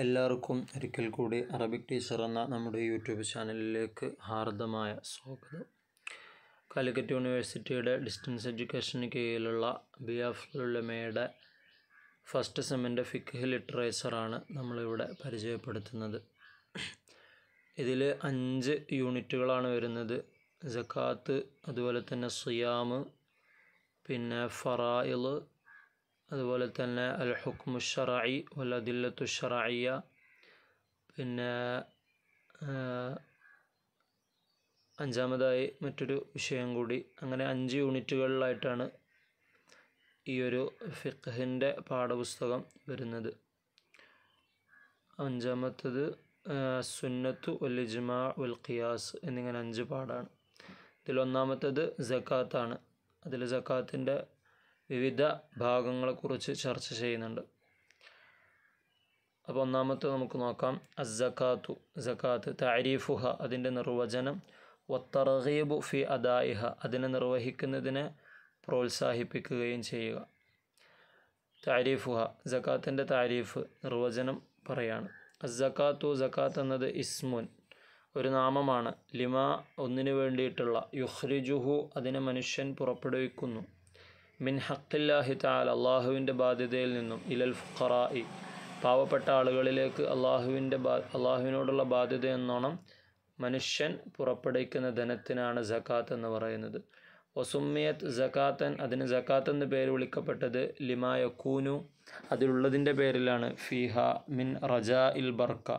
എല്ലാവർക്കും ഒരിക്കൽ കൂടി അറബിക് ടീച്ചർ എന്ന നമ്മുടെ യൂട്യൂബ് ചാനലിലേക്ക് ഹാർദമായ സ്വാഗതം കാലിക്കറ്റ് യൂണിവേഴ്സിറ്റിയുടെ ഡിസ്റ്റൻസ് എഡ്യൂക്കേഷന് കീഴിലുള്ള ബി എഫ് ലുള്ളമയുടെ ഫസ്റ്റ് സെമ്മിൻ്റെ ഫിക്ക് ലിറ്ററേച്ചറാണ് നമ്മളിവിടെ പരിചയപ്പെടുത്തുന്നത് ഇതിൽ അഞ്ച് യൂണിറ്റുകളാണ് വരുന്നത് ജക്കാത്ത് അതുപോലെ തന്നെ സിയാമ് പിന്നെ ഫറായിൽ അതുപോലെ തന്നെ അൽ ഹുക്മു ഷറായി വൽ അദില്ലത്തു ഷറായിയ പിന്നെ അഞ്ചാമതായി മറ്റൊരു വിഷയം കൂടി അങ്ങനെ അഞ്ച് യൂണിറ്റുകളിലായിട്ടാണ് ഈ ഒരു ഫിഖഹിൻ്റെ പാഠപുസ്തകം വരുന്നത് അഞ്ചാമത്തത് സുന്നത്തു വൽ ഇജ്മാ ഖിയാസ് എന്നിങ്ങനെ അഞ്ച് പാടാണ് ഇതിലൊന്നാമത്തത് ജക്കാത്താണ് അതിൽ ജക്കാത്തിൻ്റെ വിവിധ ഭാഗങ്ങളെക്കുറിച്ച് ചർച്ച ചെയ്യുന്നുണ്ട് അപ്പോൾ ഒന്നാമത്തെ നമുക്ക് നോക്കാം അസക്കാത്തു സക്കാത്ത് താരീഫുഹ അതിൻ്റെ നിർവചനം ഒത്തറീബു ഫി അദായിഹ അതിനെ നിർവഹിക്കുന്നതിനെ പ്രോത്സാഹിപ്പിക്കുകയും ചെയ്യുക താരീഫുഹ സക്കാത്തിൻ്റെ താരീഫ് നിർവചനം പറയാണ് അസക്കാത്തു സക്കാത്ത് എന്നത് ഇസ്മുൻ ഒരു നാമമാണ് ലിമ ഒന്നിനു വേണ്ടിയിട്ടുള്ള യുഹ്രിജുഹു അതിനെ മനുഷ്യൻ പുറപ്പെടുവിക്കുന്നു മിൻ ഹക്കില്ലാഹി താൽ അള്ളാഹുവിൻ്റെ ബാധ്യതയിൽ നിന്നും ഇലൽ ഫുഖറായി പാവപ്പെട്ട ആളുകളിലേക്ക് അള്ളാഹുവിൻ്റെ ബാ അള്ളാഹുവിനോടുള്ള ബാധ്യത എന്നോണം മനുഷ്യൻ പുറപ്പെടുവിക്കുന്ന ധനത്തിനാണ് ജക്കാത്ത് എന്ന് പറയുന്നത് ഒസുമ്മിയത്ത് ജക്കാത്തൻ അതിന് ജക്കാത്ത് എന്ന് പേര് വിളിക്കപ്പെട്ടത് ലിമായ കൂനു അതിലുള്ളതിൻ്റെ പേരിലാണ് ഫിഹ മിൻ റജാ ഇൽ ബർക്ക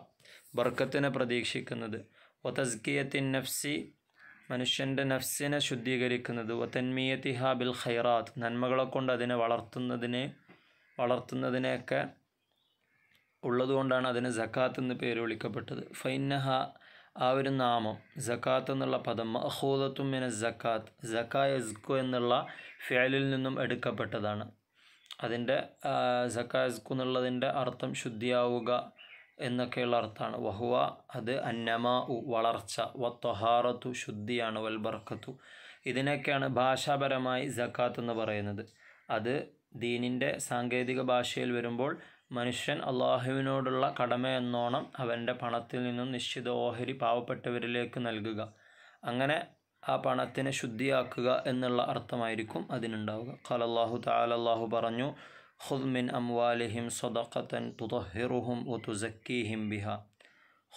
ബർക്കത്തിനെ പ്രതീക്ഷിക്കുന്നത് തസ്കിയത്തിൻ നഫ്സി മനുഷ്യൻ്റെ നഫ്സിനെ ശുദ്ധീകരിക്കുന്നത് വത്തൻമിയത്തിഹ ബിൽ ഖൈറാത്ത് നന്മകളെ കൊണ്ട് അതിനെ വളർത്തുന്നതിനെ വളർത്തുന്നതിനെയൊക്കെ ഉള്ളതുകൊണ്ടാണ് അതിന് ജക്കാത്ത് എന്ന് പേര് വിളിക്കപ്പെട്ടത് ഫൈനഹ ആ ഒരു നാമം ജക്കാത്ത് എന്നുള്ള പദം മഹൂദത്തും മിന ജക്കാത്ത് ജക്കാ എസ്കു എന്നുള്ള ഫേലിൽ നിന്നും എടുക്കപ്പെട്ടതാണ് അതിൻ്റെ ജക്കാ എസ്കു എന്നുള്ളതിൻ്റെ അർത്ഥം ശുദ്ധിയാവുക എന്നൊക്കെയുള്ള അർത്ഥമാണ് വഹുവ അത് അന്നമാ ഉ വളർച്ച വ തൊഹാറത്തു ശുദ്ധിയാണ് വൽബർക്കത്തു ഇതിനൊക്കെയാണ് ഭാഷാപരമായി ജക്കാത്ത് എന്ന് പറയുന്നത് അത് ദീനിൻ്റെ സാങ്കേതിക ഭാഷയിൽ വരുമ്പോൾ മനുഷ്യൻ അള്ളാഹുവിനോടുള്ള കടമ എന്നോണം അവൻ്റെ പണത്തിൽ നിന്നും നിശ്ചിത ഓഹരി പാവപ്പെട്ടവരിലേക്ക് നൽകുക അങ്ങനെ ആ പണത്തിനെ ശുദ്ധിയാക്കുക എന്നുള്ള അർത്ഥമായിരിക്കും അതിനുണ്ടാവുക ഖലല്ലാഹു താലല്ലാഹു പറഞ്ഞു خذ من اموالهم صدقة തുതഹിറുഹും ഒ തുസക്കീഹിം ബിഹ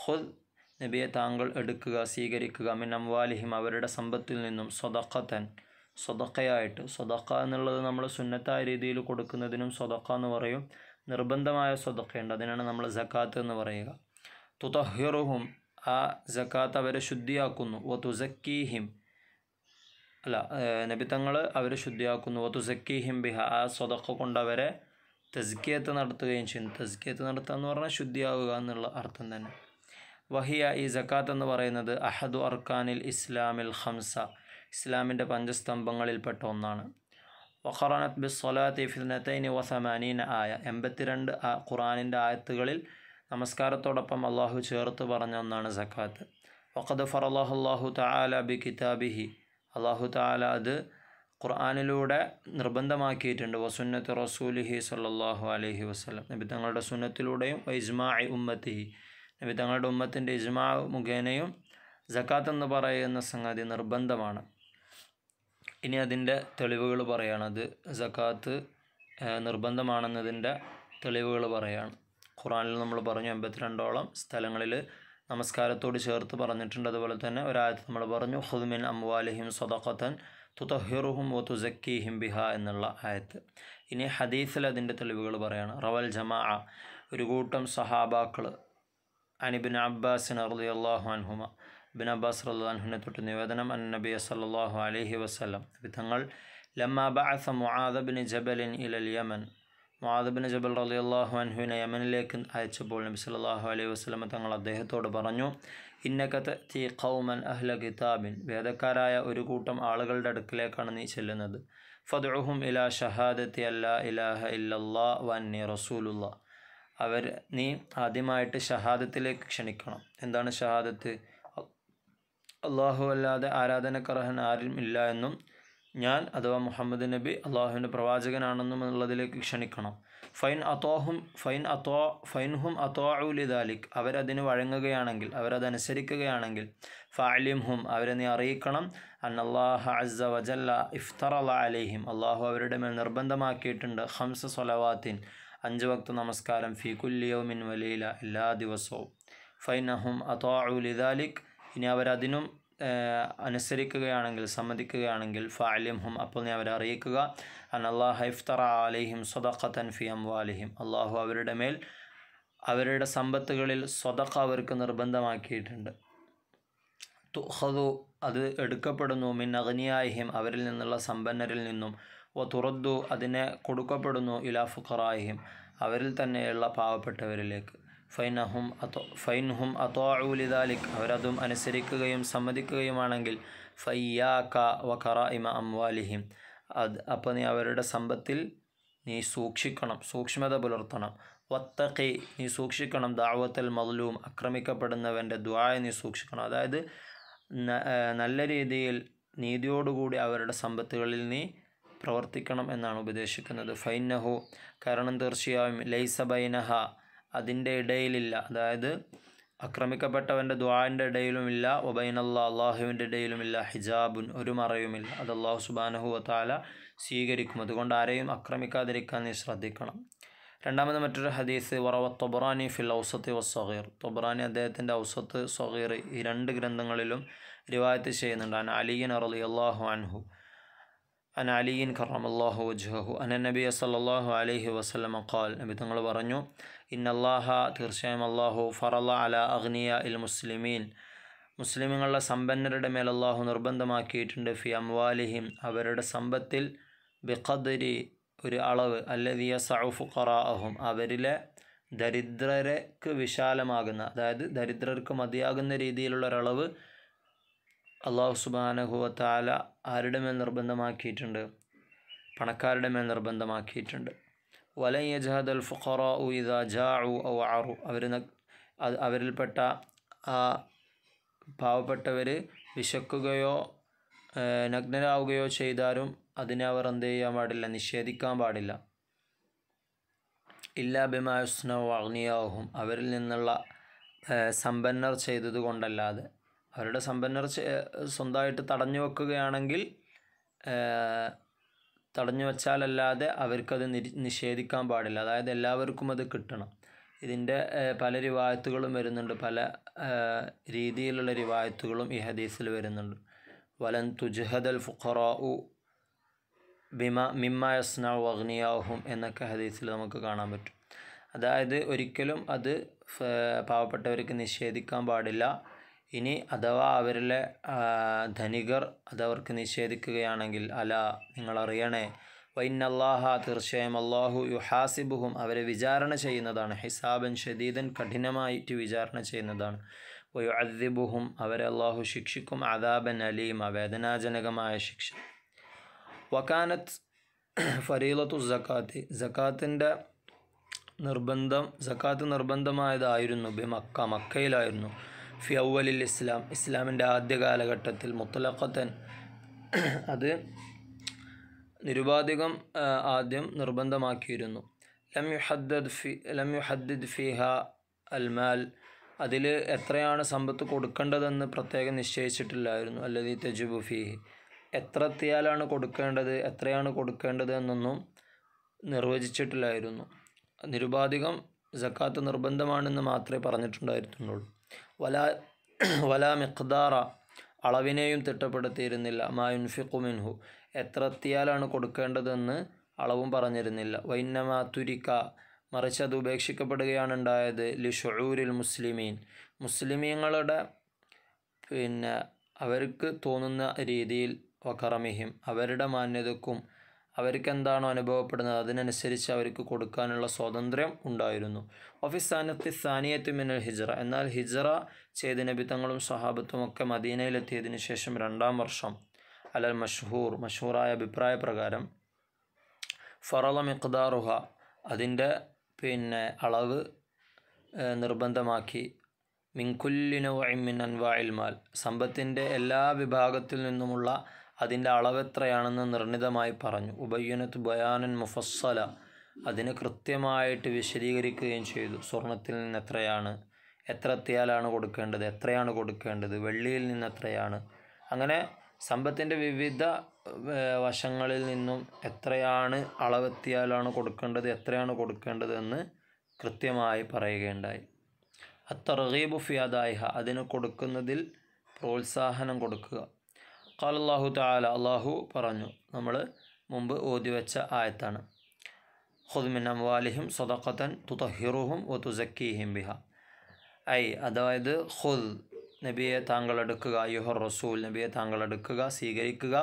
ഖുദ് നബിയെ താങ്കൾ എടുക്കുക സ്വീകരിക്കുക മിൻ അംവാലിഹിം അവരുടെ സമ്പത്തിൽ നിന്നും സ്വതക്കത്തൻ സ്വതക്കയായിട്ട് സ്വതക്ക എന്നുള്ളത് നമ്മൾ സുന്നത്തായ രീതിയിൽ കൊടുക്കുന്നതിനും സ്വതക്ക എന്ന് പറയും നിർബന്ധമായ സ്വതക്കയുണ്ട് അതിനാണ് നമ്മൾ ജക്കാത്ത് എന്ന് പറയുക തുതഹിറുഹും ആ ജക്കാത്ത് അവരെ ശുദ്ധിയാക്കുന്നു ഒ തുസക്കീഹിം അല്ല നബിത്തങ്ങൾ അവരെ ശുദ്ധിയാക്കുന്നു തുസക്കി ഹിംബിഹ ആ സ്വതക്ക കൊണ്ടവരെ തസ്കിയത്ത് നടത്തുകയും ചെയ്യുന്നു തസ്കിയത്ത് നടത്തുക എന്ന് പറഞ്ഞാൽ ശുദ്ധിയാകുക എന്നുള്ള അർത്ഥം തന്നെ വഹിയ ഈ ജക്കാത്ത് എന്ന് പറയുന്നത് അഹദു അർക്കാനിൽ ഇസ്ലാമിൽ ഹംസ ഇസ്ലാമിൻ്റെ പഞ്ചസ്തംഭങ്ങളിൽപ്പെട്ട ഒന്നാണ് വഖറാനത്ത് ബി സൊലാത്തി ഫിനത്തൈനി ആയ എൺപത്തിരണ്ട് ഖുറാനിൻ്റെ ആയത്തുകളിൽ നമസ്കാരത്തോടൊപ്പം അള്ളാഹു ചേർത്ത് പറഞ്ഞ ഒന്നാണ് സക്കാത്ത് വഖദ് ഫറലാഹു അള്ളാഹു തആല കിതാബിഹി അള്ളാഹു താല അത് ഖുർആാനിലൂടെ നിർബന്ധമാക്കിയിട്ടുണ്ട് വസുന്നത്ത് റസൂലിഹി സല്ലാഹു അലഹി വസ്ലം നബി തങ്ങളുടെ സുന്നത്തിലൂടെയും ഇജ്മാ ഉമ്മത്തിഹി നബി തങ്ങളുടെ ഉമ്മത്തിൻ്റെ ഇസ്മാ മുഖേനയും ജക്കാത്ത് എന്ന് പറയുന്ന സംഗതി നിർബന്ധമാണ് ഇനി അതിൻ്റെ തെളിവുകൾ പറയുകയാണ് അത് ജക്കാത്ത് നിർബന്ധമാണെന്നതിൻ്റെ തെളിവുകൾ പറയുകയാണ് ഖുറാനിൽ നമ്മൾ പറഞ്ഞു എൺപത്തിരണ്ടോളം സ്ഥലങ്ങളിൽ നമസ്കാരത്തോട് ചേർത്ത് പറഞ്ഞിട്ടുണ്ട് അതുപോലെ തന്നെ ഒരാഴ്ച നമ്മൾ പറഞ്ഞു ഹുദ്മിൻ അംവാലിഹിം സ്വതഖത്തൻ തുതഹിറുഹും ഒ തുസക്കീഹിം ബിഹ എന്നുള്ള ആയത്ത് ഇനി ഹദീസിൽ അതിൻ്റെ തെളിവുകൾ പറയണം റവൽ ജമാ ഒരു കൂട്ടം സഹാബാക്കൾ അനിബിൻ അബ്ബാസിൻ അർലി അള്ളാഹു അൻഹുമ ബിൻ അബ്ബാസ് അള്ളാഹുവിനെ തൊട്ട് നിവേദനം അൻ നബി സല്ലാഹു അലഹി വസ്ലം വിധങ്ങൾ ലമ്മ ബഅസ മുആദ ജബലിൻ ഇലൽ യമൻ മുഹാദബിൻ ജബൽ അലി അള്ളാഹു അൻഹുവിനെ യമനിലേക്ക് അയച്ചപ്പോൾ നബി സല്ലാഹു അലൈഹി വസ്ലമ തങ്ങൾ അദ്ദേഹത്തോട് പറഞ്ഞു ഇന്നക്കത്ത് തീ ഖൗമൻ അഹ്ല കിതാബിൻ വേദക്കാരായ ഒരു കൂട്ടം ആളുകളുടെ അടുക്കിലേക്കാണ് നീ ചെല്ലുന്നത് ഫദ്ഹും ഇലാ ഷഹാദത്തി അല്ലാ ഇലാഹ ഇല്ലല്ലാ വന്നി റസൂലുള്ള അവർ നീ ആദ്യമായിട്ട് ഷഹാദത്തിലേക്ക് ക്ഷണിക്കണം എന്താണ് ഷഹാദത്ത് അള്ളാഹു അല്ലാതെ ആരാധനക്കർഹൻ ആരും ഇല്ല എന്നും ഞാൻ അഥവാ മുഹമ്മദ് നബി അള്ളാഹുവിൻ്റെ പ്രവാചകനാണെന്നും എന്നുള്ളതിലേക്ക് ക്ഷണിക്കണം ഫൈൻ അതോഹും ഫൈൻ അതോ ഫൈൻഹും ഉലിദാലിക് അവരതിന് വഴങ്ങുകയാണെങ്കിൽ അവരതനുസരിക്കുകയാണെങ്കിൽ ഹും അവരെ നീ അറിയിക്കണം അന്നല്ലാഹ അസ്സ വജല്ല ഇഫ്തറ അല്ലാ അലൈഹിം അള്ളാഹു അവരുടെ മേൽ നിർബന്ധമാക്കിയിട്ടുണ്ട് ഹംസ സൊലവാത്തിൻ അഞ്ച് വക്ത നമസ്കാരം ഫി കുല്യവുമിൻ വലീല എല്ലാ ദിവസവും ഫൈനഹും ഉലിദാലിക് ഇനി അവരതിനും അനുസരിക്കുകയാണെങ്കിൽ സമ്മതിക്കുകയാണെങ്കിൽ ഫാലിംഹും അപ്പോൾ നീ അവരെ അറിയിക്കുക അനല്ലാഹ് ഇഫ്തറ അലഹിം സ്വതഖത്തൻ ഫി അംവാലിഹിം അള്ളാഹു അവരുടെ മേൽ അവരുടെ സമ്പത്തുകളിൽ സ്വതഖ അവർക്ക് നിർബന്ധമാക്കിയിട്ടുണ്ട് തുഹദു അത് എടുക്കപ്പെടുന്നു മിൻ അഗ്നിയായിഹിം അവരിൽ നിന്നുള്ള സമ്പന്നരിൽ നിന്നും വ തുറദ്ദു അതിനെ കൊടുക്കപ്പെടുന്നു ഇലാ ഫുഖറായിഹിം അവരിൽ തന്നെയുള്ള പാവപ്പെട്ടവരിലേക്ക് ഫൈനഹും അതോ ഫൈൻഹും അതോഊലിദാലിക് അവരതും അനുസരിക്കുകയും സമ്മതിക്കുകയുമാണെങ്കിൽ ഫയ്യാക്ക വഖറ ഇമ അംവാലിഹിം അത് അപ്പോൾ നീ അവരുടെ സമ്പത്തിൽ നീ സൂക്ഷിക്കണം സൂക്ഷ്മത പുലർത്തണം വത്തഖി നീ സൂക്ഷിക്കണം ദാവത്തൽ മദ്ലൂം അക്രമിക്കപ്പെടുന്നവൻ്റെ ദ്വായ നീ സൂക്ഷിക്കണം അതായത് നല്ല രീതിയിൽ നീതിയോടുകൂടി അവരുടെ സമ്പത്തുകളിൽ നീ പ്രവർത്തിക്കണം എന്നാണ് ഉപദേശിക്കുന്നത് ഫൈനഹു കാരണം തീർച്ചയായും ലൈസ ബൈനഹ അതിൻ്റെ ഇടയിലില്ല അതായത് അക്രമിക്കപ്പെട്ടവൻ്റെ ദ്വാൻ്റെ ഇടയിലുമില്ല ഒബൈനല്ല അള്ളാഹുവിൻ്റെ ഇടയിലുമില്ല ഹിജാബുൻ ഒരു മറയുമില്ല അത് അള്ളാഹു സുബാനഹുവത്താല സ്വീകരിക്കും അതുകൊണ്ട് ആരെയും അക്രമിക്കാതിരിക്കാൻ നീ ശ്രദ്ധിക്കണം രണ്ടാമത് മറ്റൊരു ഹദീസ് വറവ തൊബറാനി ഫിൽ ഔസത്ത് വസ്സഹീർ തൊബറാനി അദ്ദേഹത്തിൻ്റെ ഔസത്ത് സഹീർ ഈ രണ്ട് ഗ്രന്ഥങ്ങളിലും റിവായത്ത് ചെയ്യുന്നുണ്ട് അലിയൻ അറലി അള്ളാഹു അൻഹു അന അലിയിൻ കറമല്ലാഹു വജ്ഹു അന നബിയ സല്ലാഹു അലഹി വസ്ലമ ഖാൽ നബി തങ്ങൾ പറഞ്ഞു ഇന്നല്ലാഹ തീർച്ചയായും അള്ളാഹു ഫറല അല അഗ്നിയ ഇൽ മുസ്ലിമീൻ മുസ്ലിമുകളുടെ സമ്പന്നരുടെ മേൽ അള്ളാഹു നിർബന്ധമാക്കിയിട്ടുണ്ട് ഫി അംവാലിഹിം അവരുടെ സമ്പത്തിൽ ബിഖദരി ഒരു അളവ് അല്ലതിയ സൗഫ് ഖറാഅഹും അവരിലെ ദരിദ്രർക്ക് വിശാലമാകുന്ന അതായത് ദരിദ്രർക്ക് മതിയാകുന്ന രീതിയിലുള്ള ഒരളവ് അള്ളാഹു സുബാനഹുവത്താല ആരുടെ മേൽ നിർബന്ധമാക്കിയിട്ടുണ്ട് പണക്കാരുടെ മേൽ നിർബന്ധമാക്കിയിട്ടുണ്ട് വലയജഹദ് അൽ ഫുഖറ ഉ ഇദ ജാഉ ഔ ആറു അവർ അവരിൽപ്പെട്ട ആ പാവപ്പെട്ടവർ വിശക്കുകയോ നഗ്നരാവുകയോ ചെയ്താലും അതിനെ അവർ എന്ത് ചെയ്യാൻ പാടില്ല നിഷേധിക്കാൻ പാടില്ല ഇല്ലാ ബിമായുസ്നോ അഗ്നിയാവും അവരിൽ നിന്നുള്ള സമ്പന്നർ ചെയ്തത് കൊണ്ടല്ലാതെ അവരുടെ സമ്പന്നർ സ്വന്തമായിട്ട് തടഞ്ഞു വെക്കുകയാണെങ്കിൽ തടഞ്ഞു വച്ചാലല്ലാതെ അവർക്കത് നിരി നിഷേധിക്കാൻ പാടില്ല അതായത് എല്ലാവർക്കും അത് കിട്ടണം ഇതിൻ്റെ പല രൂപായത്തുകളും വരുന്നുണ്ട് പല രീതിയിലുള്ള രൂപായത്തുകളും ഈ ഹദീസിൽ വരുന്നുണ്ട് വലൻ തുജ്ഹദൽ ഫുഖറാഉ ബിമ മിമ്മ യസ്ന വഗ്നിയാഹും എന്നൊക്കെ ഹദീസിൽ നമുക്ക് കാണാൻ പറ്റും അതായത് ഒരിക്കലും അത് പാവപ്പെട്ടവർക്ക് നിഷേധിക്കാൻ പാടില്ല ഇനി അഥവാ അവരിലെ ധനികർ അതവർക്ക് നിഷേധിക്കുകയാണെങ്കിൽ അല നിങ്ങളറിയണേ അള്ളാഹ തീർച്ചയായും അള്ളാഹു യുഹാസിബുഹും അവരെ വിചാരണ ചെയ്യുന്നതാണ് ഹിസാബൻ ഷദീദൻ കഠിനമായിട്ട് വിചാരണ ചെയ്യുന്നതാണ് വയു അദ്ദിബുഹും അവരെ അള്ളാഹു ശിക്ഷിക്കും അദാബൻ അലീം വേദനാജനകമായ ശിക്ഷ വക്കാനത്ത് ഫരീലത്തു സക്കാത്ത് സക്കാത്തിൻ്റെ നിർബന്ധം സക്കാത്ത് നിർബന്ധമായതായിരുന്നു ബി മക്ക മക്കയിലായിരുന്നു ഫി അവലിൽ ഇസ്ലാം ഇസ്ലാമിൻ്റെ ആദ്യ കാലഘട്ടത്തിൽ മുത്തലഖത്തൻ അത് നിരുപാധികം ആദ്യം നിർബന്ധമാക്കിയിരുന്നു ലം യുഹദ്ദദ് ഫി ലം യുഹദ്ദിദ് ഫിഹ അൽമാൽ അതിൽ എത്രയാണ് സമ്പത്ത് കൊടുക്കേണ്ടതെന്ന് പ്രത്യേകം നിശ്ചയിച്ചിട്ടില്ലായിരുന്നു അല്ലെങ്കിൽ തെജുബു ഫിഹി എത്ര എത്തിയാലാണ് കൊടുക്കേണ്ടത് എത്രയാണ് കൊടുക്കേണ്ടത് എന്നൊന്നും നിർവചിച്ചിട്ടില്ലായിരുന്നു നിരുപാധികം ജക്കാത്ത് നിർബന്ധമാണെന്ന് മാത്രമേ പറഞ്ഞിട്ടുണ്ടായിരുന്നുള്ളൂ വല വല മിഖ്ദാറ അളവിനെയും തിട്ടപ്പെടുത്തിയിരുന്നില്ല മായുൻഫിഖു മിൻഹു എത്രത്തിയാലാണ് കൊടുക്കേണ്ടതെന്ന് അളവും പറഞ്ഞിരുന്നില്ല വൈന്നമാ തുരിക്ക മറിച്ച് അത് ഉപേക്ഷിക്കപ്പെടുകയാണ് ഉണ്ടായത് ലിഷൂരിൽ മുസ്ലിമീൻ മുസ്ലിമീങ്ങളുടെ പിന്നെ അവർക്ക് തോന്നുന്ന രീതിയിൽ വക്കറമിഹിം അവരുടെ മാന്യതക്കും അവർക്ക് എന്താണോ അനുഭവപ്പെടുന്നത് അതിനനുസരിച്ച് അവർക്ക് കൊടുക്കാനുള്ള സ്വാതന്ത്ര്യം ഉണ്ടായിരുന്നു ഓഫീസ് സ്ഥാനത്ത് സാനിയത്തു മിനൽ ഹിജറ എന്നാൽ ഹിജറ ചെയ്ത നബിത്തങ്ങളും സ്വഹാബത്തും ഒക്കെ മദീനയിലെത്തിയതിനു ശേഷം രണ്ടാം വർഷം അലൽ മഷ്ഹൂർ മഷൂറായ അഭിപ്രായ പ്രകാരം ഫറള മിഖ്ദാറുഹ അതിൻ്റെ പിന്നെ അളവ് നിർബന്ധമാക്കി മിൻകുല്ലിനു അൻവാ ഇൽമാൽ സമ്പത്തിൻ്റെ എല്ലാ വിഭാഗത്തിൽ നിന്നുമുള്ള അതിൻ്റെ അളവെത്രയാണെന്ന് നിർണിതമായി പറഞ്ഞു ഉബയ്യനത്ത് ബയാനൻ മുഫസ്സല അതിന് കൃത്യമായിട്ട് വിശദീകരിക്കുകയും ചെയ്തു സ്വർണത്തിൽ നിന്ന് എത്രയാണ് എത്ര എത്തിയാലാണ് കൊടുക്കേണ്ടത് എത്രയാണ് കൊടുക്കേണ്ടത് വെള്ളിയിൽ നിന്ന് എത്രയാണ് അങ്ങനെ സമ്പത്തിൻ്റെ വിവിധ വശങ്ങളിൽ നിന്നും എത്രയാണ് അളവെത്തിയാലാണ് കൊടുക്കേണ്ടത് എത്രയാണ് കൊടുക്കേണ്ടതെന്ന് കൃത്യമായി പറയുകയുണ്ടായി അത്തറീബ് ഫിയാദായിഹ അതിന് കൊടുക്കുന്നതിൽ പ്രോത്സാഹനം കൊടുക്കുക അള്ളാഹു താല അള്ളാഹു പറഞ്ഞു നമ്മൾ മുമ്പ് ഓതി വെച്ച ആയത്താണ് ഹുദ്മിൻ അംവാലിഹിം സദഖത്തൻ തുതഹിറുഹും ഒ തുസക്കീഹിം ബിഹ ഐ അതായത് ഹുദ് നബിയെ താങ്കൾ എടുക്കുക യുഹർ റസൂൽ നബിയെ താങ്കൾ എടുക്കുക സ്വീകരിക്കുക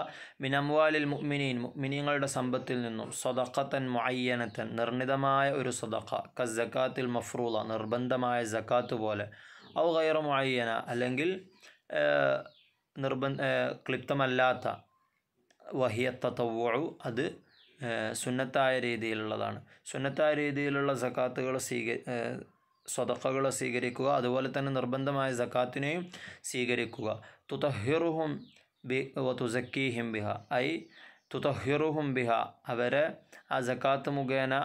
മിനംവാലിൽ മുഅ്മിനീൻ മുഅ്മിനീങ്ങളുടെ സമ്പത്തിൽ നിന്നും സ്വതക്കത്തൻ മുഅയ്യനത്തൻ നിർണിതമായ ഒരു സ്വതക്ക കസക്കാത്തിൽ മഫ്രൂല നിർബന്ധമായ സക്കാത്ത് പോലെ ഔ ഗൈറ മുഅയ്യന അല്ലെങ്കിൽ നിർബന്ധ ക്ലിപ്തമല്ലാത്ത വഹിയ അത് സുന്നത്തായ രീതിയിലുള്ളതാണ് സുന്നത്തായ രീതിയിലുള്ള സക്കാത്തുകൾ സ്വീക സ്വതക്കകൾ സ്വീകരിക്കുക അതുപോലെ തന്നെ നിർബന്ധമായ സക്കാത്തിനെയും സ്വീകരിക്കുക തുതഹിറുഹും ബി തുസക്കീഹിം ബിഹ ഐ തുതഹിറുഹും ബിഹ അവരെ ആ സക്കാത്ത് മുഖേന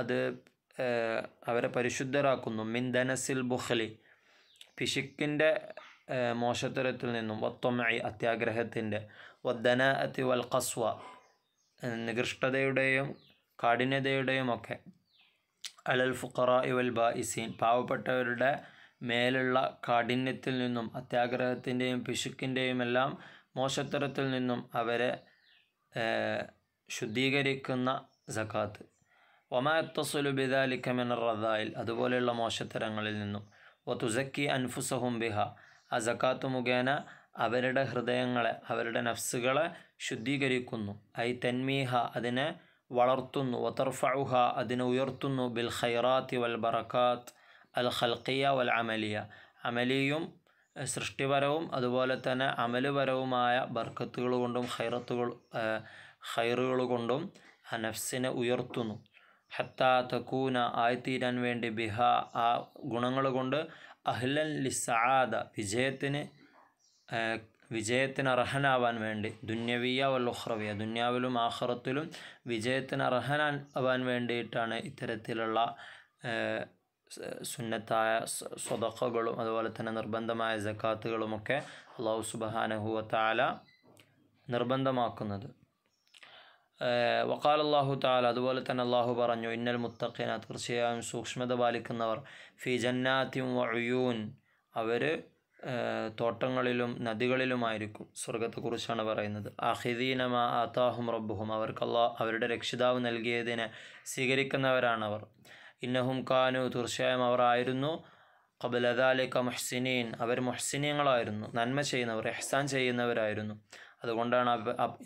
അത് അവരെ പരിശുദ്ധരാക്കുന്നു മിൻ ദനസിൽ ബുഹലി പിശുക്കിൻ്റെ മോശത്തരത്തിൽ നിന്നും വത്തൊമഴി അത്യാഗ്രഹത്തിൻ്റെ വദ്ധന അത്തി വൽ കസ്വ നികൃഷ്ടതയുടെയും കാഠിന്യതയുടെയും ഒക്കെ അലൽ ഫുഖറ ഇവൽ ബാഇസീൻ പാവപ്പെട്ടവരുടെ മേലുള്ള കാഠിന്യത്തിൽ നിന്നും അത്യാഗ്രഹത്തിൻ്റെയും പിശുക്കിൻ്റെയും എല്ലാം മോശത്തരത്തിൽ നിന്നും അവരെ ശുദ്ധീകരിക്കുന്ന സക്കാത്ത് ഒമാത്തസുലു റദായിൽ അതുപോലെയുള്ള മോശത്തരങ്ങളിൽ നിന്നും ഒ തുസക്കി അൻഫുസഹും ബിഹ അസക്കാത്ത മുഖേന അവരുടെ ഹൃദയങ്ങളെ അവരുടെ നഫ്സുകളെ ശുദ്ധീകരിക്കുന്നു ഐ തന്മീഹ അതിനെ വളർത്തുന്നു വതർഫഹ അതിനെ ഉയർത്തുന്നു ബിൽ ഖൈറാത്തി വൽ ബറക്കാത്ത് അൽ ഖൽക്കിയ വൽ അമലിയ അമലിയും സൃഷ്ടിപരവും അതുപോലെ തന്നെ അമലുപരവുമായ ബർക്കത്തുകൾ കൊണ്ടും ഹൈറത്തുകൾ ഹൈറുകൾ കൊണ്ടും ആ നഫ്സിനെ ഉയർത്തുന്നു ഹത്ത തക്കൂന ആയിത്തീരാൻ വേണ്ടി ബിഹ ആ ഗുണങ്ങൾ കൊണ്ട് അഹ്ലൻ ലിസാദ വിജയത്തിന് വിജയത്തിന് അർഹനാവാൻ വേണ്ടി ദുന്യവിയ വല്ലുഹ്രവിയ ദുന്യാവിലും ആഹ്റത്തിലും വിജയത്തിന് അർഹനാവാൻ വേണ്ടിയിട്ടാണ് ഇത്തരത്തിലുള്ള സുന്നത്തായ സ്വതക്കകളും അതുപോലെ തന്നെ നിർബന്ധമായ ജക്കാത്തുകളുമൊക്കെ അള്ളാഹു സുബഹാനഹുവ താല നിർബന്ധമാക്കുന്നത് വക്കാൽ താല അതുപോലെ തന്നെ അള്ളാഹു പറഞ്ഞു ഇന്നൽ മുത്തഖീന തീർച്ചയായും സൂക്ഷ്മത പാലിക്കുന്നവർ ഫി ജന്നാത്തിം വഴിയൂൻ അവർ തോട്ടങ്ങളിലും നദികളിലുമായിരിക്കും സ്വർഗത്തെക്കുറിച്ചാണ് പറയുന്നത് അഹിദീനമ ആതാഹും റബ്ബുഹും അവർക്കല്ലാ അവരുടെ രക്ഷിതാവ് നൽകിയതിനെ സ്വീകരിക്കുന്നവരാണവർ ഇന്നഹും കാനു തീർച്ചയായും അവർ ആയിരുന്നു കബലദാലിക്ക മുഹ്സിനീൻ അവർ മുഹ്സിനീങ്ങളായിരുന്നു നന്മ ചെയ്യുന്നവർ എഹ്സാൻ ചെയ്യുന്നവരായിരുന്നു അതുകൊണ്ടാണ്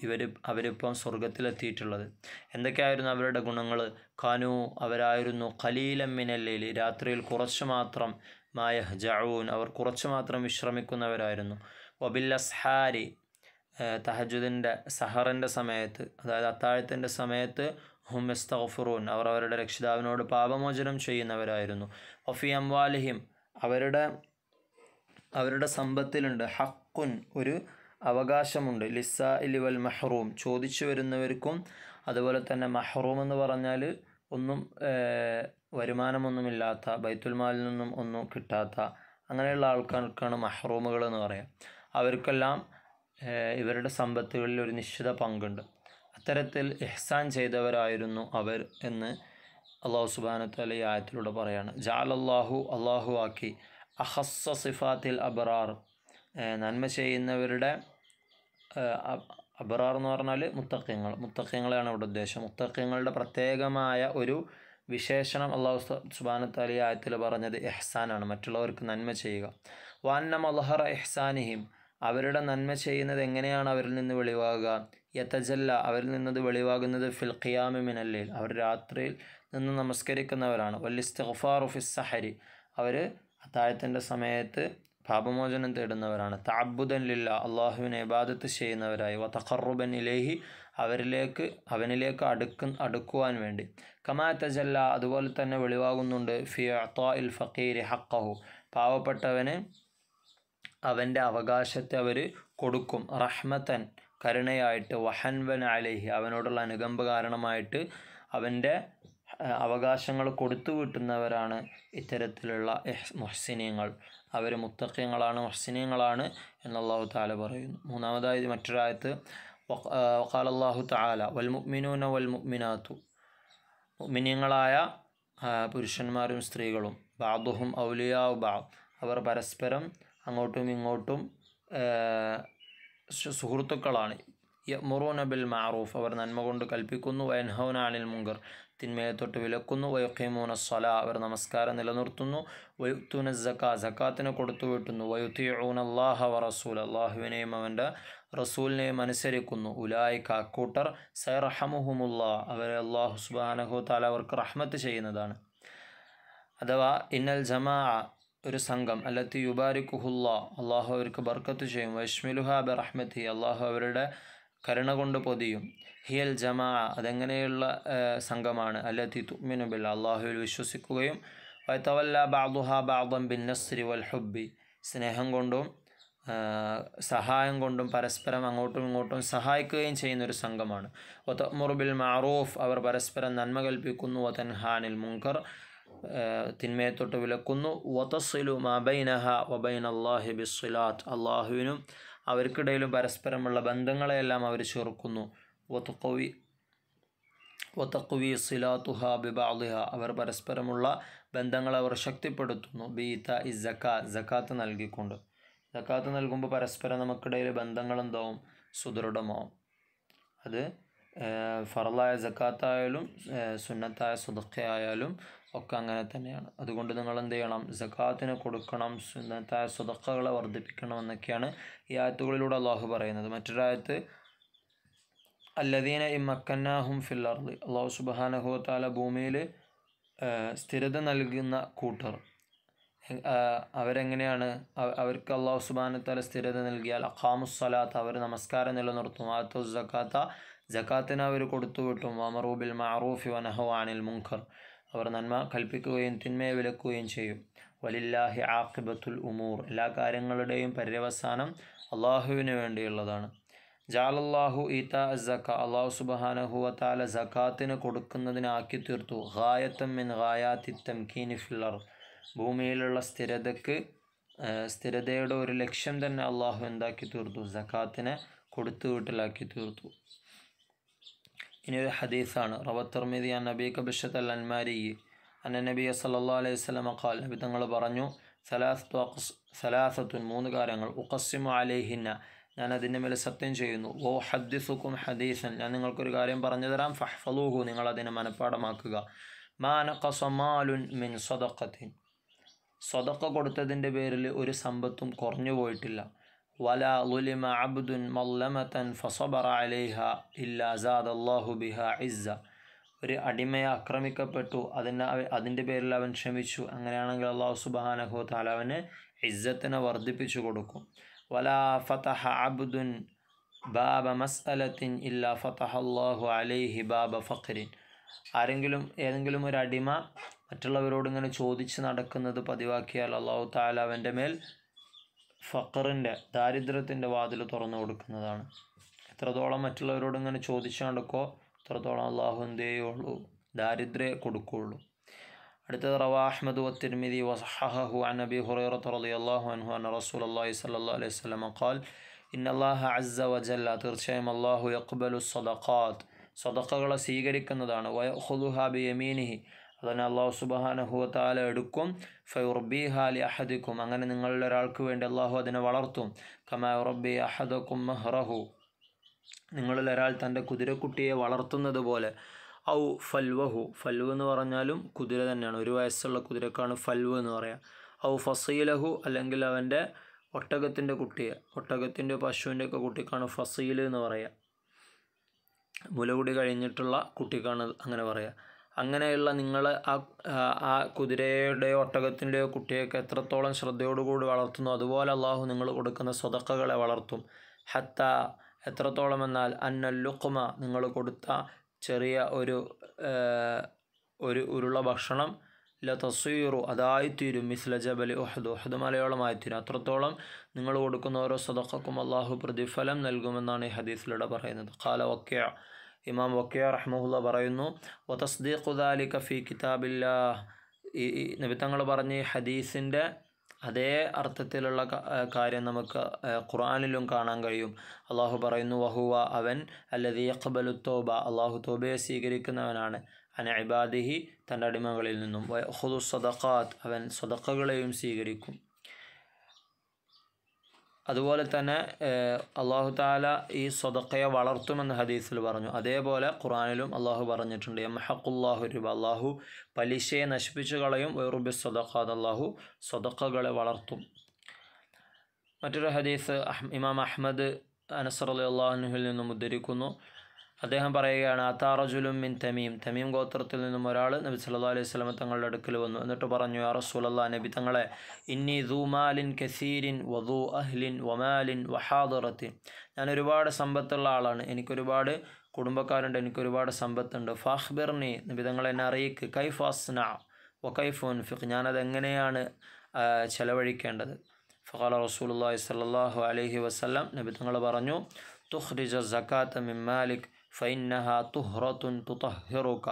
ഇവർ അവരിപ്പം സ്വർഗത്തിലെത്തിയിട്ടുള്ളത് എന്തൊക്കെയായിരുന്നു അവരുടെ ഗുണങ്ങൾ കാനു അവരായിരുന്നു ഖലീലമ്മിനല്ലയിൽ രാത്രിയിൽ കുറച്ചു മാത്രം മായ ജഊൻ അവർ കുറച്ചു മാത്രം വിശ്രമിക്കുന്നവരായിരുന്നു വബിൽ അസ്ഹാരി തഹജുദിൻ്റെ സഹറിൻ്റെ സമയത്ത് അതായത് അത്താഴത്തിൻ്റെ സമയത്ത് ഹുമെസ്തഫുറൂൻ അവർ അവരുടെ രക്ഷിതാവിനോട് പാപമോചനം ചെയ്യുന്നവരായിരുന്നു ഒഫി അംവാലിഹിം അവരുടെ അവരുടെ സമ്പത്തിലുണ്ട് ഹക്കുൻ ഒരു അവകാശമുണ്ട് ലിസ ഇലിവൽ മെഹ്റൂം ചോദിച്ചു വരുന്നവർക്കും അതുപോലെ തന്നെ മെഹ്റൂം എന്ന് പറഞ്ഞാൽ ഒന്നും വരുമാനമൊന്നുമില്ലാത്ത ബൈത്തുൽമാലിൽ നിന്നും ഒന്നും കിട്ടാത്ത അങ്ങനെയുള്ള ആൾക്കാർക്കാണ് മെഹ്റൂമുകൾ എന്ന് പറയാം അവർക്കെല്ലാം ഇവരുടെ സമ്പത്തുകളിൽ ഒരു നിശ്ചിത പങ്കുണ്ട് അത്തരത്തിൽ എഹ്സാൻ ചെയ്തവരായിരുന്നു അവർ എന്ന് അള്ളാഹു സുബാനത്തല ഈ ആയത്തിലൂടെ പറയാണ് ജാലല്ലാഹു അള്ളാഹു ആക്കി അഹസ്സ സിഫാത്തിൽ അബറാർ നന്മ ചെയ്യുന്നവരുടെ അബറാർ എന്ന് പറഞ്ഞാൽ മുത്തഖ്യങ്ങൾ മുത്തഖ്യങ്ങളെയാണ് ഇവിടെ ഉദ്ദേശം മുത്തഖ്യങ്ങളുടെ പ്രത്യേകമായ ഒരു വിശേഷണം അള്ളാഹു സുബാനത്താലി ആയത്തിൽ പറഞ്ഞത് എഹ്സാനാണ് മറ്റുള്ളവർക്ക് നന്മ ചെയ്യുക വാന്ന മലഹറ എഹ്സാനിഹിം അവരുടെ നന്മ ചെയ്യുന്നത് എങ്ങനെയാണ് അവരിൽ നിന്ന് വെളിവാകുക യഥജല്ല അവരിൽ നിന്നത് വെളിവാകുന്നത് ഫിൽ ഖിയാമി മിനല്ലയിൽ അവർ രാത്രിയിൽ നിന്ന് നമസ്കരിക്കുന്നവരാണ് വല്ലിസ്തഫാർ ഫിസ് സഹരി അവർ അത്താഴത്തിൻ്റെ സമയത്ത് പാപമോചനം തേടുന്നവരാണ് താബുദൻ ലില്ല അള്ളാഹുവിനെ ഇബാദത്ത് ചെയ്യുന്നവരായി വ തഖറുബൻ ഇലേഹി അവരിലേക്ക് അവനിലേക്ക് അടുക്കു അടുക്കുവാൻ വേണ്ടി കമാത്തജല്ല അതുപോലെ തന്നെ വെളിവാകുന്നുണ്ട് ഫി അത്താ ഇൽ ഫക്കീരി ഹക്കഹു പാവപ്പെട്ടവന് അവൻ്റെ അവകാശത്തെ അവർ കൊടുക്കും റഹ്മത്തൻ കരുണയായിട്ട് വഹൻവൻ അലേഹി അവനോടുള്ള അനുകമ്പ കാരണമായിട്ട് അവൻ്റെ അവകാശങ്ങൾ കൊടുത്തു കിട്ടുന്നവരാണ് ഇത്തരത്തിലുള്ള മുഹ്സിനീങ്ങൾ അവർ മുത്തഖ്യങ്ങളാണ് മുഹ്സിനീങ്ങളാണ് എന്നല്ലാഹു താല പറയുന്നു മൂന്നാമതായി മറ്റൊരായത്ത് വക്കാൽ താല വൽമുഗ്മിനൂന വൽമുഗ്മിനാത്തു മുഗ്മിനീങ്ങളായ പുരുഷന്മാരും സ്ത്രീകളും ബാദുഹും ഔലിയാവ് ബാ അവർ പരസ്പരം അങ്ങോട്ടും ഇങ്ങോട്ടും സുഹൃത്തുക്കളാണ് യമുറൂന ബിൽ മാറൂഫ് അവർ നന്മ കൊണ്ട് കൽപ്പിക്കുന്നു വൻഹൗന അനിൽ മുങ്കർ തിന്മയെ തൊട്ട് വിലക്കുന്നു വയുഖീമൂന സ്വല അവർ നമസ്കാരം നിലനിർത്തുന്നു വയുത്തൂന ജക്കാ ജക്കാത്തിന് കൊടുത്തു വീട്ടുന്നു ഊന അള്ളാഹ വ റസൂൽ അള്ളാഹുവിനെയും അവൻ്റെ റസൂലിനെയും അനുസരിക്കുന്നു ഉലായിക്ക കാക്കൂട്ടർ സൈറഹമുഹുമുല്ലാ അവരെ അള്ളാഹു സുബാനഹു താല അവർക്ക് റഹ്മത്ത് ചെയ്യുന്നതാണ് അഥവാ ഇന്നൽ ജമാ ഒരു സംഘം അല്ലത്തി യുബാരിക്കുഹുല്ലാ അള്ളാഹു അവർക്ക് ബർക്കത്ത് ചെയ്യും വൈഷ്മിലുഹാബ് റഹ്മത്തി അള്ളാഹു അവരുടെ കരുണ കൊണ്ട് പൊതിയും ഹിയൽ ജമാ അതെങ്ങനെയുള്ള സംഘമാണ് അല്ലാതി തുമിനുബിൽ അള്ളാഹുവിൽ വിശ്വസിക്കുകയും വൈത്തവല്ല ബാദുഹ ബാബം ബിൻ വൽ ഹുബി സ്നേഹം കൊണ്ടും സഹായം കൊണ്ടും പരസ്പരം അങ്ങോട്ടും ഇങ്ങോട്ടും സഹായിക്കുകയും ചെയ്യുന്ന ഒരു സംഘമാണ് മുറുബിൽ മാറൂഫ് അവർ പരസ്പരം നന്മ കൽപ്പിക്കുന്നു വതൻഹാനിൽ മുങ്കർ തിന്മയെ തൊട്ട് വിലക്കുന്നു വതസിലു മബൈനഹ വബൈൻ അള്ളാഹി ബിസ്വലാത്ത് അള്ളാഹുവിനും അവർക്കിടയിലും പരസ്പരമുള്ള ബന്ധങ്ങളെയെല്ലാം അവർ ചെറുക്കുന്നു ഒത്തുക്കവി ഒത്തക്കുവി സിലാത്തുഹ ബിബാദുഹ അവർ പരസ്പരമുള്ള ബന്ധങ്ങൾ അവർ ശക്തിപ്പെടുത്തുന്നു ബീത്ത ഇ ജക്കാ ജക്കാത്ത് നൽകിക്കൊണ്ട് ജക്കാത്ത് നൽകുമ്പോൾ പരസ്പരം നമുക്കിടയിൽ ബന്ധങ്ങൾ എന്താവും സുദൃഢമാവും അത് ഫറലായ ജക്കാത്തായാലും സുന്നത്തായ സുദക്കയായാലും ഒക്കെ അങ്ങനെ തന്നെയാണ് അതുകൊണ്ട് നിങ്ങൾ എന്ത് ചെയ്യണം സക്കാത്തിന് കൊടുക്കണം സുന്നത്തായ സ്വതക്കകളെ വർദ്ധിപ്പിക്കണം എന്നൊക്കെയാണ് ഈ ആയത്തുകളിലൂടെ അള്ളാഹു പറയുന്നത് മറ്റൊരായത്ത് അല്ലദീന മക്കന്നാഹും ഫില്ലർ അള്ളാഹു സുബാനഹുത്താല ഭൂമിയിൽ സ്ഥിരത നൽകുന്ന കൂട്ടർ അവരെങ്ങനെയാണ് അവർക്ക് അള്ളാഹു സുബാനത്താല സ്ഥിരത നൽകിയാൽ അഖാമുസ്സലാത്ത് അവർ നമസ്കാരം നിലനിർത്തും ആത്തു ജക്കാത്ത ജക്കാത്തിന് അവർ കൊടുത്തുവിട്ടും അമറൂബിൽ മഅറൂഫി വനഹു അനിൽ മുങ്കർ അവർ നന്മ കൽപ്പിക്കുകയും തിന്മയെ വിലക്കുകയും ചെയ്യും വലില്ലാഹി ആഖിബത്തുൽ ഉമൂർ എല്ലാ കാര്യങ്ങളുടെയും പര്യവസാനം അള്ളാഹുവിന് വേണ്ടിയുള്ളതാണ് ജാലല്ലാഹു ഈത്ത ജക്ക അള്ളാഹു സുബാനഹുവ ജക്കാത്തിന് സക്കാത്തിന് കൊടുക്കുന്നതിനാക്കി തീർത്തു ഹായത്തം മിൻ ഹായാത്തിത്തം തംകീനി ഭൂമിയിലുള്ള സ്ഥിരതയ്ക്ക് സ്ഥിരതയുടെ ഒരു ലക്ഷ്യം തന്നെ അള്ളാഹു എന്താക്കി തീർത്തു കൊടുത്തു വീട്ടിലാക്കി തീർത്തു ഒരു ഹദീസാണ് റവത്തർമിതി അൻ നബി കബിഷത്ത് അൽ അൻമാരി അന്ന നബി സല്ലാ അലൈഹി സ്വലമ ഖാൽ നബി തങ്ങൾ പറഞ്ഞു സലാസ് സലാസത്തുൻ മൂന്ന് കാര്യങ്ങൾ ഉഖസിമു അലൈഹിന്ന ഞാൻ അതിൻ്റെ മേലെ സത്യം ചെയ്യുന്നു ഓ ഹദ്ദിസുക്കും ഹദീസൻ ഞാൻ നിങ്ങൾക്കൊരു കാര്യം പറഞ്ഞു തരാം ഫഹ്ഫലൂഹു നിങ്ങൾ അതിനെ മനഃപ്പാടമാക്കുക കസമാലുൻ മിൻ സ്വതക്കത്തിൻ സ്വതക്ക കൊടുത്തതിൻ്റെ പേരിൽ ഒരു സമ്പത്തും കുറഞ്ഞു പോയിട്ടില്ല ظلم عبد അബ്ദുൻ فصبر عليها إلا زاد الله بها ഇസ്സ ഒരു അടിമയെ ആക്രമിക്കപ്പെട്ടു അതിന് അതിൻ്റെ പേരിൽ അവൻ ക്ഷമിച്ചു അങ്ങനെയാണെങ്കിൽ അള്ളാഹു സുബാനഹു താല അവന് ഇസ്സത്തിനെ വർദ്ധിപ്പിച്ചു കൊടുക്കും വല ഫതഹ അബ്ദുൻ ബാബ മസ്അലത്തിൻ ഇല്ല ഫതഹ അള്ളാഹു അലൈഹി ബാബ ഫഖരിൻ ആരെങ്കിലും ഏതെങ്കിലും ഒരു അടിമ മറ്റുള്ളവരോട് ഇങ്ങനെ ചോദിച്ച് നടക്കുന്നത് പതിവാക്കിയാൽ അള്ളാഹു താല അവൻ്റെ മേൽ ഫക്കറിൻ്റെ ദാരിദ്ര്യത്തിൻ്റെ വാതിൽ തുറന്നു കൊടുക്കുന്നതാണ് എത്രത്തോളം മറ്റുള്ളവരോട് ഇങ്ങനെ ചോദിച്ചാണ്ടൊക്കോ എത്രത്തോളം അള്ളാഹുന്തേ ഉള്ളൂ ദാരിദ്ര്യേ കൊടുക്കുകയുള്ളൂ അടുത്തത് റവ അഹമ്മദ് വത്തിരുമിതി വസഹഹു അനബി ഹുറൈറത്ത് റലി അള്ളാഹു അൻഹു അൻ റസൂൽ അള്ളാഹി സല്ലാ അലൈഹി സ്വലമ ഖാൽ ഇന്നല്ലാഹ അസ്സ വജല്ല തീർച്ചയായും അള്ളാഹു അക്ബലു സദഖാത്ത് സദഖകളെ സ്വീകരിക്കുന്നതാണ് വയഹുലുഹാബി യമീനിഹി അതിനെ അള്ളാഹു സുബാനഹുവത്താല എടുക്കും ഫയുർബി ഹാലി അഹദിക്കും അങ്ങനെ നിങ്ങളുടെ ഒരാൾക്ക് വേണ്ടി അള്ളാഹു അതിനെ വളർത്തും കമാ ഉറബി അഹദക്കും മെഹ്റഹു നിങ്ങളിലൊരാൾ ഒരാൾ തൻ്റെ കുതിരക്കുട്ടിയെ വളർത്തുന്നത് പോലെ ഔ ഫൽവഹു ഫൽവ് എന്ന് പറഞ്ഞാലും കുതിര തന്നെയാണ് ഒരു വയസ്സുള്ള കുതിരക്കാണ് ഫൽവ് എന്ന് പറയുക ഔ ഫസീലഹു അല്ലെങ്കിൽ അവൻ്റെ ഒട്ടകത്തിൻ്റെ കുട്ടിയെ ഒട്ടകത്തിൻ്റെ പശുവിൻ്റെയൊക്കെ കുട്ടിക്കാണ് ഫസീൽ എന്ന് പറയുക മുലകുടി കഴിഞ്ഞിട്ടുള്ള കുട്ടിക്കാണ് അങ്ങനെ പറയുക അങ്ങനെയുള്ള നിങ്ങൾ ആ ആ കുതിരയുടെയോ ഒട്ടകത്തിൻ്റെയോ കുട്ടിയൊക്കെ എത്രത്തോളം ശ്രദ്ധയോടുകൂടി വളർത്തുന്നു അതുപോലെ അള്ളാഹു നിങ്ങൾ കൊടുക്കുന്ന സ്വതക്കകളെ വളർത്തും ഹത്ത എത്രത്തോളം എന്നാൽ അന്നല്ലുക്കുമ നിങ്ങൾ കൊടുത്ത ചെറിയ ഒരു ഒരു ഉരുള ഭക്ഷണം ഇല്ല തസ്വീറു അതായിത്തീരും മിസ്ല ജബലി ഒഹദ് ഒഹദ് മലയോളമായിത്തീരും അത്രത്തോളം നിങ്ങൾ കൊടുക്കുന്ന ഓരോ സദക്കക്കും അള്ളാഹു പ്രതിഫലം നൽകുമെന്നാണ് ഈ ഹദീസിലൂടെ പറയുന്നത് കാല വക്യ ഇമാം വക്കിയ റഹ്മുല്ല പറയുന്നു വതസ്ദീഖുദാലി കഫി കിതാബില്ല ഈ നിബിത്തങ്ങൾ പറഞ്ഞ ഹദീസിൻ്റെ അതേ അർത്ഥത്തിലുള്ള കാര്യം നമുക്ക് ഖുറാനിലും കാണാൻ കഴിയും അള്ളാഹു പറയുന്നു വഹുവ അവൻ അല്ലതി അഖ്ബലു തോബ അള്ളാഹു തോബയെ സ്വീകരിക്കുന്നവനാണ് അന ഇബാദിഹി തൻ്റെ അടിമകളിൽ നിന്നും വഹുദു സദഖാത്ത് അവൻ സദഖകളെയും സ്വീകരിക്കും അതുപോലെ തന്നെ അള്ളാഹു താല ഈ സ്വതക്കയെ വളർത്തുമെന്ന് ഹദീസിൽ പറഞ്ഞു അതേപോലെ ഖുറാനിലും അള്ളാഹു പറഞ്ഞിട്ടുണ്ട് എം ഹക്കുല്ലാഹു രൂപ അള്ളാഹു പലിശയെ നശിപ്പിച്ചു കളയും വെറുബി സ്വതക്കാത് അള്ളാഹു സ്വതക്കകളെ വളർത്തും മറ്റൊരു ഹദീസ് ഇമാം അഹ്മദ് അനസറലി അള്ളാഹുഹിൽ നിന്നും ഉദ്ധരിക്കുന്നു അദ്ദേഹം പറയുകയാണ് അത്താറജുലും മിൻ തമീം തമീം ഗോത്രത്തിൽ നിന്നും ഒരാൾ നബി സല്ലാ അലൈഹി സ്വലമ തങ്ങളുടെ അടുക്കൽ വന്നു എന്നിട്ട് പറഞ്ഞു യാ റസൂലല്ലാ നബി തങ്ങളെ ഇന്നി ദൂമാലിൻ കസീരിൻ വധു അഹ്ലിൻ വമാലിൻ വഹാദുറത്തിൻ ഞാൻ ഒരുപാട് സമ്പത്തുള്ള ആളാണ് എനിക്കൊരുപാട് കുടുംബക്കാരുണ്ട് എനിക്കൊരുപാട് സമ്പത്തുണ്ട് ഫാഹ്ബിർണി നബി തങ്ങളെ എന്നെ അറിയിക്ക് കൈഫാസ്ന ഒ കൈഫോൻ ഫിഖ് ഞാനതെങ്ങനെയാണ് ചെലവഴിക്കേണ്ടത് ഫഖാല റസൂൽ സല്ലാഹു അലഹി വസ്ലം നബി തങ്ങൾ പറഞ്ഞു തുഹ്രിജ സക്കാത്ത മിൻ മാലിക് ഫൈന്നഹാ തുഹ്റത്തുൻ തുതഹിറുക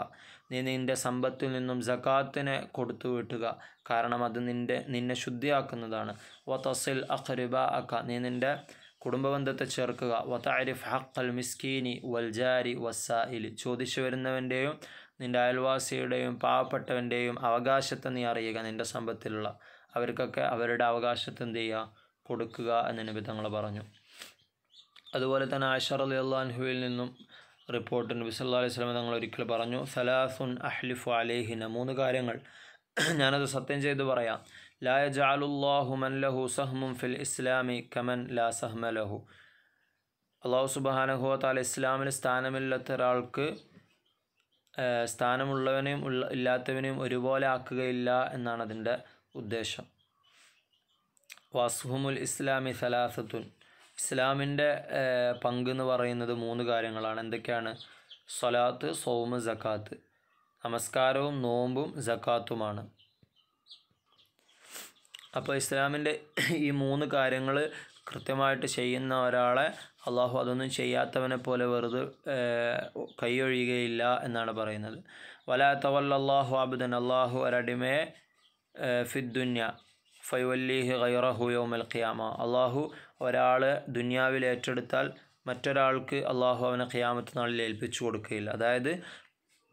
നീ നിൻ്റെ സമ്പത്തിൽ നിന്നും ജക്കാത്തിനെ കൊടുത്തു വിട്ടുക കാരണം അത് നിൻ്റെ നിന്നെ ശുദ്ധിയാക്കുന്നതാണ് വതസിൽ അഖ്രിബ അക്ക നീ നിൻ്റെ കുടുംബബന്ധത്തെ ചേർക്കുക വതാരിഫ് ഹഖ് മിസ്കീനി വൽജാരി വസായിൽ ചോദിച്ചു വരുന്നവൻ്റെയും നിൻ്റെ അയൽവാസിയുടെയും പാവപ്പെട്ടവൻ്റെയും അവകാശത്തെ നീ അറിയുക നിൻ്റെ സമ്പത്തിലുള്ള അവർക്കൊക്കെ അവരുടെ അവകാശത്തെ എന്ത് ചെയ്യുക കൊടുക്കുക എന്ന് നബി തങ്ങൾ പറഞ്ഞു അതുപോലെ തന്നെ ആഷർ അലി അള്ളാഹുവിൽ നിന്നും റിപ്പോർട്ട് നബി സല്ലാ അലൈഹി തങ്ങൾ ഒരിക്കൽ പറഞ്ഞു സലാസുൻ അഹ്ലിഫു അലേഹിന മൂന്ന് കാര്യങ്ങൾ ഞാനത് സത്യം ചെയ്ത് പറയാം ലായ ജാലുല്ലാഹു മൻ ലഹു സഹ്മും ഫിൽ ഇസ്ലാമി കമൻ ലാ സഹ്മ ലഹു അള്ളാഹു സുബാനഹു താല ഇസ്ലാമിൽ സ്ഥാനമില്ലാത്ത ഒരാൾക്ക് സ്ഥാനമുള്ളവനെയും ഉള്ള ഇല്ലാത്തവനെയും ഒരുപോലെ ആക്കുകയില്ല എന്നാണ് അതിൻ്റെ ഉദ്ദേശം വസുഹുമുൽ ഇസ്ലാമി സലാസത്തുൻ ഇസ്ലാമിൻ്റെ പങ്ക് എന്ന് പറയുന്നത് മൂന്ന് കാര്യങ്ങളാണ് എന്തൊക്കെയാണ് സ്വലാത്ത് സോമ് ജക്കാത്ത് നമസ്കാരവും നോമ്പും ജക്കാത്തുമാണ് അപ്പോൾ ഇസ്ലാമിൻ്റെ ഈ മൂന്ന് കാര്യങ്ങൾ കൃത്യമായിട്ട് ചെയ്യുന്ന ഒരാളെ അള്ളാഹു അതൊന്നും ചെയ്യാത്തവനെ പോലെ വെറുതെ കൈയൊഴിയുകയില്ല എന്നാണ് പറയുന്നത് വല അള്ളാഹു അബുദൻ അള്ളാഹു ഒരടിമയെ ഫിദ്ദുന്യ ഫൈവല്ലിഹ് ഗൈറഹു യോമൽ ഖിയാമ അള്ളാഹു ഒരാൾ ദുനിയാവിൽ ഏറ്റെടുത്താൽ മറ്റൊരാൾക്ക് അള്ളാഹു അവനെ ഖിയാമത്ത് നാളിൽ ഏൽപ്പിച്ചു കൊടുക്കുകയില്ല അതായത്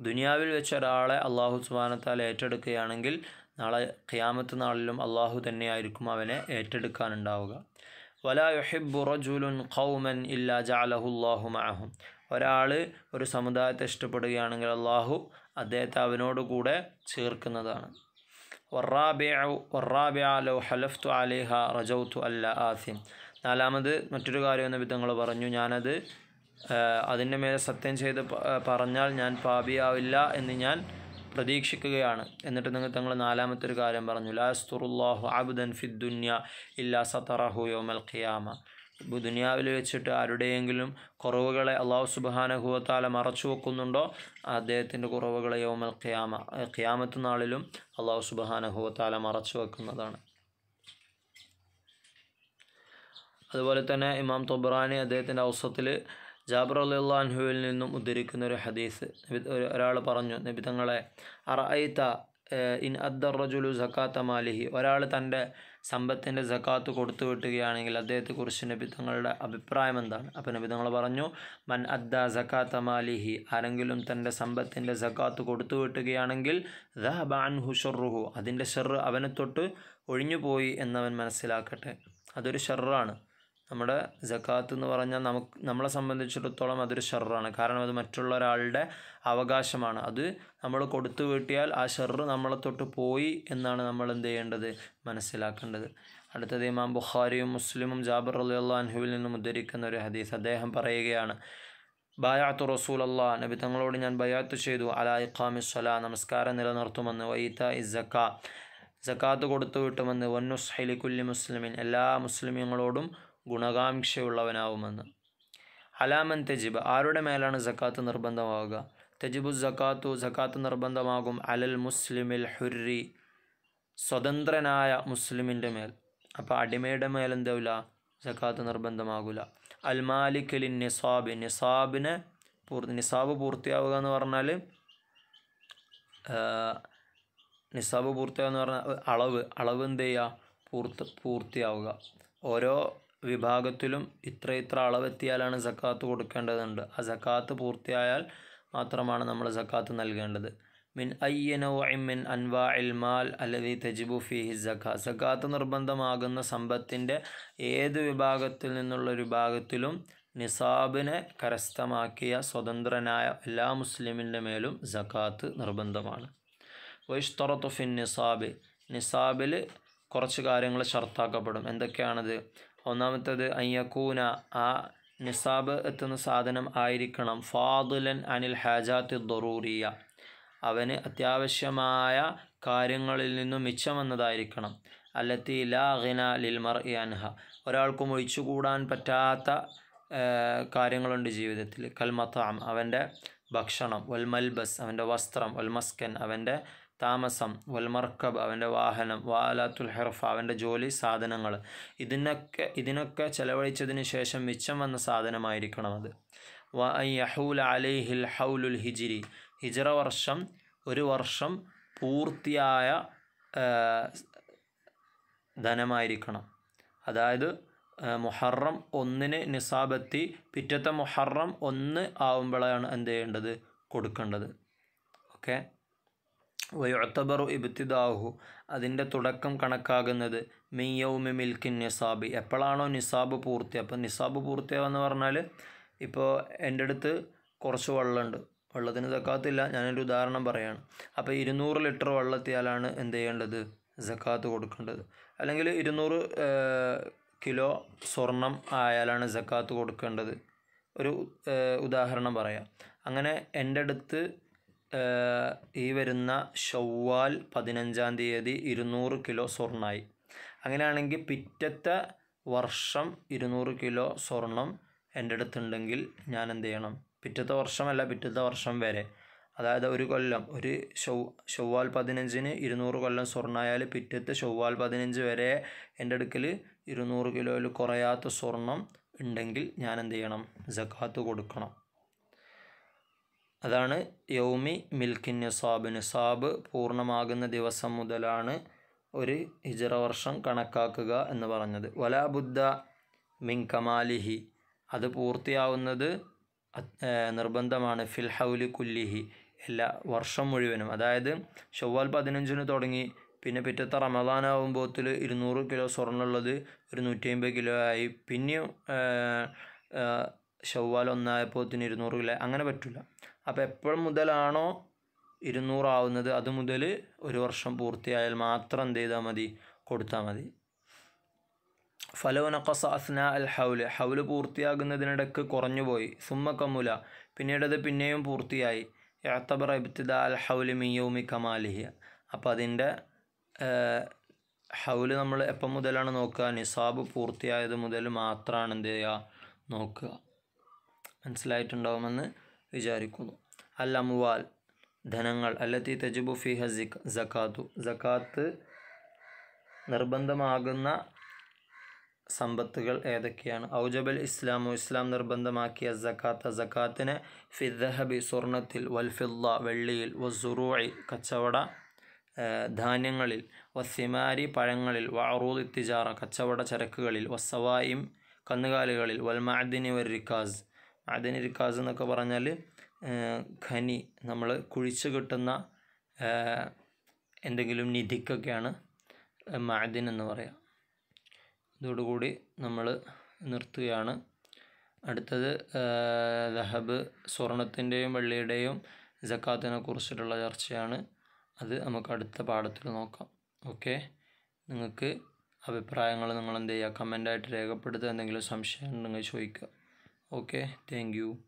ദുനിയാവിൽ വെച്ച് ഒരാളെ അള്ളാഹു സുബാനത്താൽ ഏറ്റെടുക്കുകയാണെങ്കിൽ നാളെ ഖിയാമത്ത് നാളിലും അള്ളാഹു തന്നെയായിരിക്കും അവനെ ഏറ്റെടുക്കാനുണ്ടാവുക വലാ യുഹിബു റജുലുൻ ഖൗമൻ ഇല്ലാ ജാലഹുല്ലാഹു മാഹും ഒരാൾ ഒരു സമുദായത്തെ ഇഷ്ടപ്പെടുകയാണെങ്കിൽ അള്ളാഹു അദ്ദേഹത്തെ അവനോട് കൂടെ ചേർക്കുന്നതാണ് വറാബിയ വറാബിയാലോ ലോ ഹലഫ്തു അലിഹ റജൗത്തു അല്ല ആസിം നാലാമത് മറ്റൊരു കാര്യം എന്ന വിധങ്ങൾ പറഞ്ഞു ഞാനത് അതിൻ്റെ മേലെ സത്യം ചെയ്ത് പറഞ്ഞാൽ ഞാൻ പാപിയാവില്ല എന്ന് ഞാൻ പ്രതീക്ഷിക്കുകയാണ് എന്നിട്ട് നിങ്ങൾ തങ്ങൾ നാലാമത്തെ ഒരു കാര്യം പറഞ്ഞു ലാസ്തുറുല്ലാഹു അബുദൻ ഫിദ്ദുന്യ ഇല്ലാ സത്തറഹു യോമൽ ഖിയാമ ദുനിയാവിൽ വെച്ചിട്ട് ആരുടെയെങ്കിലും കുറവുകളെ അള്ളാഹു സുബാനഹുവത്താല മറച്ചു വെക്കുന്നുണ്ടോ അദ്ദേഹത്തിൻ്റെ കുറവുകളെ യോമൽ ഖിയാമ ഖിയാമത്ത് നാളിലും അള്ളാഹു സുബാനഹുവത്താല മറച്ചു വെക്കുന്നതാണ് അതുപോലെ തന്നെ ഇമാം തൊബ്രാനി അദ്ദേഹത്തിൻ്റെ അവസരത്തിൽ ജാബർ അൻഹുവിൽ നിന്നും ഉദ്ധരിക്കുന്ന ഒരു ഹദീസ് ഒരാൾ പറഞ്ഞു നബി തങ്ങളെ അറഅത്ത ഇൻ അദ്ദറജുലു സക്കാത്ത മാലിഹി ഒരാൾ തൻ്റെ സമ്പത്തിൻ്റെ സക്കാത്ത് കൊടുത്തു വിട്ടുകയാണെങ്കിൽ അദ്ദേഹത്തെക്കുറിച്ച് നബിതങ്ങളുടെ അഭിപ്രായം എന്താണ് അപ്പോൾ നബിതങ്ങൾ പറഞ്ഞു മൻ അദ്ദ സക്കാത്ത മാലിഹി ആരെങ്കിലും തൻ്റെ സമ്പത്തിൻ്റെ സക്കാത്ത് കൊടുത്തു വിട്ടുകയാണെങ്കിൽ ദ ബാൻ അതിൻ്റെ ഷെറ് അവനെ തൊട്ട് പോയി എന്നവൻ മനസ്സിലാക്കട്ടെ അതൊരു ഷെറാണ് നമ്മുടെ ജക്കാത്ത് എന്ന് പറഞ്ഞാൽ നമുക്ക് നമ്മളെ സംബന്ധിച്ചിടത്തോളം അതൊരു ഷെറാണ് കാരണം അത് മറ്റുള്ള ഒരാളുടെ അവകാശമാണ് അത് നമ്മൾ കൊടുത്തു വീട്ടിയാൽ ആ ഷെറ് നമ്മളെ തൊട്ട് പോയി എന്നാണ് നമ്മൾ എന്ത് ചെയ്യേണ്ടത് മനസ്സിലാക്കേണ്ടത് അടുത്തത് ഇമാം ബുഖാരിയും മുസ്ലിമും ജാബർ അലി അൻഹുവിൽ നിന്നും ഉദ്ധരിക്കുന്ന ഒരു ഹദീസ് അദ്ദേഹം പറയുകയാണ് ബായാത്തു റസൂൽ അള്ളാ നബി തങ്ങളോട് ഞാൻ ബയാത്ത് ചെയ്തു അലാ ഇഖാമി നമസ്കാരം നിലനിർത്തുമെന്ന് വൈത്ത ഇസക്ക ജക്കാത്ത് കൊടുത്തു വിട്ടുമെന്ന് വന്നുസ്ഹലി കുല്ലി മുസ്ലിമിൻ എല്ലാ മുസ്ലിമീങ്ങളോടും ഗുണകാംക്ഷയുള്ളവനാവുമെന്ന് അലാമൻ തെജിബ് ആരുടെ മേലാണ് സക്കാത്ത് നിർബന്ധമാവുക തെജിബു സക്കാത്തു സക്കാത്ത് നിർബന്ധമാകും അലൽ മുസ്ലിമിൽ ഹുരി സ്വതന്ത്രനായ മുസ്ലിമിൻ്റെ മേൽ അപ്പോൾ അടിമയുടെ മേൽ എന്താവില്ല സക്കാത്ത് നിർബന്ധമാകില്ല അൽ മാലിക്കലിൻ നിസാബ് നിസാബിനെ പൂർ നിസാബ് പൂർത്തിയാവുക എന്ന് പറഞ്ഞാൽ നിസാബ് പൂർത്തിയാവുക എന്ന് പറഞ്ഞാൽ അളവ് അളവ് എന്ത് ചെയ്യുക പൂർത്തി പൂർത്തിയാവുക ഓരോ വിഭാഗത്തിലും ഇത്ര ഇത്ര അളവെത്തിയാലാണ് സക്കാത്ത് കൊടുക്കേണ്ടതുണ്ട് ആ സക്കാത്ത് പൂർത്തിയായാൽ മാത്രമാണ് നമ്മൾ സക്കാത്ത് നൽകേണ്ടത് മിൻ മിൻ അൻവാ മാൽ അല്ലെ തജിബു ഫിഹി സഖ സക്കാത്ത് നിർബന്ധമാകുന്ന സമ്പത്തിൻ്റെ ഏത് വിഭാഗത്തിൽ നിന്നുള്ള ഒരു വിഭാഗത്തിലും നിസാബിനെ കരസ്ഥമാക്കിയ സ്വതന്ത്രനായ എല്ലാ മുസ്ലിമിൻ്റെ മേലും സക്കാത്ത് നിർബന്ധമാണ് വൈഷ്തറത്തുഫിൻ നിസാബ് നിസാബിൽ കുറച്ച് കാര്യങ്ങൾ ഷർത്താക്കപ്പെടും എന്തൊക്കെയാണത് ഒന്നാമത്തത് അയ്യക്കൂന ആ നിസാബ് എത്തുന്ന സാധനം ആയിരിക്കണം ഫാദുലൻ അനിൽ ഹാജാത്ത് ദറൂറിയ അവന് അത്യാവശ്യമായ കാര്യങ്ങളിൽ നിന്നും വന്നതായിരിക്കണം അല്ലത്തി ലാഹിന ലിൽമർ അൻഹ ഒരാൾക്കും ഒഴിച്ചുകൂടാൻ പറ്റാത്ത കാര്യങ്ങളുണ്ട് ജീവിതത്തിൽ കൽമത്താം അവൻ്റെ ഭക്ഷണം വൽമൽബസ് അവൻ്റെ വസ്ത്രം വൽമസ്കൻ അവൻ്റെ താമസം വൽമർക്കബ് അവൻ്റെ വാഹനം വാലാത്തുൽ ഹെർഫ അവൻ്റെ ജോലി സാധനങ്ങൾ ഇതിനൊക്കെ ഇതിനൊക്കെ ചെലവഴിച്ചതിന് ശേഷം മിച്ചം വന്ന സാധനമായിരിക്കണം അത് വ ഐ അലൈഹിൽ ഹൗലുൽ ഹിജിരി ഹിജറ വർഷം ഒരു വർഷം പൂർത്തിയായ ധനമായിരിക്കണം അതായത് മുഹറം ഒന്നിന് നിസാബത്തി പിറ്റത്തെ മുഹറം ഒന്ന് ആവുമ്പോഴാണ് എന്ത് ചെയ്യേണ്ടത് കൊടുക്കേണ്ടത് ഓക്കെ വയുഅത്തബറു ഇബ്തിദാഹു അതിൻ്റെ തുടക്കം കണക്കാകുന്നത് മിയൗമി മിൽക്കിൻ നിസാബ് എപ്പോഴാണോ നിസാബ് പൂർത്തി അപ്പോൾ നിസാബ് പൂർത്തിയാവെന്ന് പറഞ്ഞാൽ ഇപ്പോൾ എൻ്റെ അടുത്ത് കുറച്ച് വെള്ളമുണ്ട് വെള്ളത്തിന് തക്കാത്തില്ല ഞാനൊരു ഉദാഹരണം പറയാണ് അപ്പോൾ ഇരുന്നൂറ് ലിറ്റർ വെള്ളത്തിയാലാണ് എന്ത് ചെയ്യേണ്ടത് സക്കാത്ത് കൊടുക്കേണ്ടത് അല്ലെങ്കിൽ ഇരുന്നൂറ് കിലോ സ്വർണം ആയാലാണ് സക്കാത്ത് കൊടുക്കേണ്ടത് ഒരു ഉദാഹരണം പറയാം അങ്ങനെ എൻ്റെ അടുത്ത് ഈ വരുന്ന ഷവ്വാൽ പതിനഞ്ചാം തീയതി ഇരുന്നൂറ് കിലോ സ്വർണ്ണമായി അങ്ങനെയാണെങ്കിൽ പിറ്റത്തെ വർഷം ഇരുന്നൂറ് കിലോ സ്വർണം എൻ്റെ അടുത്തുണ്ടെങ്കിൽ ഞാൻ എന്ത് ചെയ്യണം പിറ്റത്തെ വർഷമല്ല പിറ്റത്തെ വർഷം വരെ അതായത് ഒരു കൊല്ലം ഒരു ഷൊവ് ഷവ്വാൽ പതിനഞ്ചിന് ഇരുന്നൂറ് കൊല്ലം സ്വർണ്ണമായാൽ പിറ്റത്തെ ഷവ്വാൽ പതിനഞ്ച് വരെ എൻ്റെ അടുക്കൽ ഇരുന്നൂറ് കിലോയിൽ കുറയാത്ത സ്വർണം ഉണ്ടെങ്കിൽ ഞാൻ എന്ത് ചെയ്യണം ജക്കാത്ത് കൊടുക്കണം അതാണ് യൗമി മിൽക്കിൻ നിസാബ് നിസാബ് പൂർണ്ണമാകുന്ന ദിവസം മുതലാണ് ഒരു ഹിജറ വർഷം കണക്കാക്കുക എന്ന് പറഞ്ഞത് വലാബുദ്ധ മിൻ കമാലിഹി അത് പൂർത്തിയാവുന്നത് നിർബന്ധമാണ് ഫിൽ ഹൗലി കുല്ലിഹി എല്ലാ വർഷം മുഴുവനും അതായത് ചൊവ്വാൽ പതിനഞ്ചിന് തുടങ്ങി പിന്നെ പിറ്റത്തെ റമദാനാവുമ്പോഴത്തിൽ ഇരുന്നൂറ് കിലോ സ്വർണ്ണമുള്ളത് ഒരു നൂറ്റി അമ്പത് കിലോ ആയി പിന്നെയും ഷവ്വാൽ ഒന്നായപ്പോത്തിന് ഇരുന്നൂറ് കിലോ അങ്ങനെ പറ്റില്ല അപ്പോൾ എപ്പോഴും മുതലാണോ ഇരുന്നൂറാവുന്നത് അത് മുതൽ ഒരു വർഷം പൂർത്തിയായാൽ മാത്രം എന്ത് ചെയ്താൽ മതി കൊടുത്താൽ മതി ഫലവനൊക്കെ അസ്ന അൽ ഹൗല് ഹൗല് പൂർത്തിയാകുന്നതിനിടക്ക് കുറഞ്ഞുപോയി സുമ്മ കമുല പിന്നീട് അത് പിന്നെയും പൂർത്തിയായി എത്തബർ ഇബ്തിദ അൽ ഹൗല് മിയോമി കമാലിഹ്യ അപ്പോൾ അതിൻ്റെ ഹൗല് നമ്മൾ എപ്പം മുതലാണ് നോക്കുക നിസാബ് പൂർത്തിയായത് മുതൽ മാത്രമാണ് എന്ത് ചെയ്യുക നോക്കുക മനസ്സിലായിട്ടുണ്ടാകുമെന്ന് വിചാരിക്കുന്നു അൽ അമുവാൽ ധനങ്ങൾ അല്ലത്തി തജുബു ഫി ഹസിക് ജക്കാത്തു ജക്കാത്ത് നിർബന്ധമാകുന്ന സമ്പത്തുകൾ ഏതൊക്കെയാണ് ഔജബൽ ഇസ്ലാമു ഇസ്ലാം നിർബന്ധമാക്കിയ ജക്കാത്ത ജക്കാത്തിന് ഫിദ്ദഹബി സ്വർണത്തിൽ വൽഫില്ല വെള്ളിയിൽ വസുറൂയി കച്ചവട ധാന്യങ്ങളിൽ വസിമാരി പഴങ്ങളിൽ വഅറൂദ് ഇത്തിജാറ കച്ചവട ചരക്കുകളിൽ വസ്സവായിം കന്നുകാലികളിൽ വൽമാദിനി വരിക്കാസ് അദനി റിക്കാസ് എന്നൊക്കെ പറഞ്ഞാൽ ഖനി നമ്മൾ കുഴിച്ച് കിട്ടുന്ന എന്തെങ്കിലും നിധിക്കൊക്കെയാണ് മാദിൻ എന്ന് പറയുക ഇതോടുകൂടി നമ്മൾ നിർത്തുകയാണ് അടുത്തത് ലഹബ് സ്വർണത്തിൻ്റെയും വെള്ളിയുടെയും ജക്കാത്തിനെ കുറിച്ചിട്ടുള്ള ചർച്ചയാണ് അത് നമുക്ക് അടുത്ത പാഠത്തിൽ നോക്കാം ഓക്കെ നിങ്ങൾക്ക് അഭിപ്രായങ്ങൾ നിങ്ങൾ എന്ത് ചെയ്യുക കമൻ്റായിട്ട് രേഖപ്പെടുത്തുക എന്തെങ്കിലും സംശയം ഉണ്ടെങ്കിൽ ചോദിക്കുക okay thank you